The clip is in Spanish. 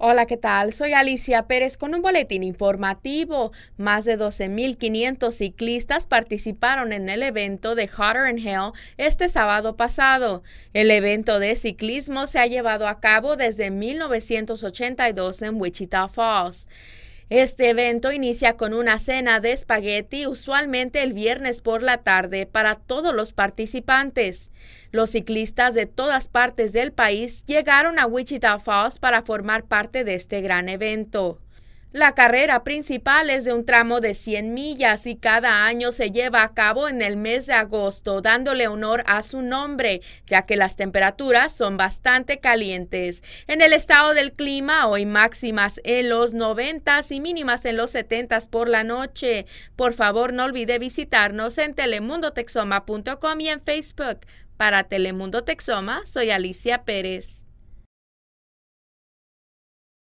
Hola, ¿qué tal? Soy Alicia Pérez con un boletín informativo. Más de 12.500 ciclistas participaron en el evento de Hotter and Hell este sábado pasado. El evento de ciclismo se ha llevado a cabo desde 1982 en Wichita Falls. Este evento inicia con una cena de espagueti usualmente el viernes por la tarde para todos los participantes. Los ciclistas de todas partes del país llegaron a Wichita Falls para formar parte de este gran evento. La carrera principal es de un tramo de 100 millas y cada año se lleva a cabo en el mes de agosto, dándole honor a su nombre, ya que las temperaturas son bastante calientes. En el estado del clima, hoy máximas en los 90 y mínimas en los 70 por la noche. Por favor, no olvide visitarnos en telemundotexoma.com y en Facebook. Para Telemundo Texoma, soy Alicia Pérez.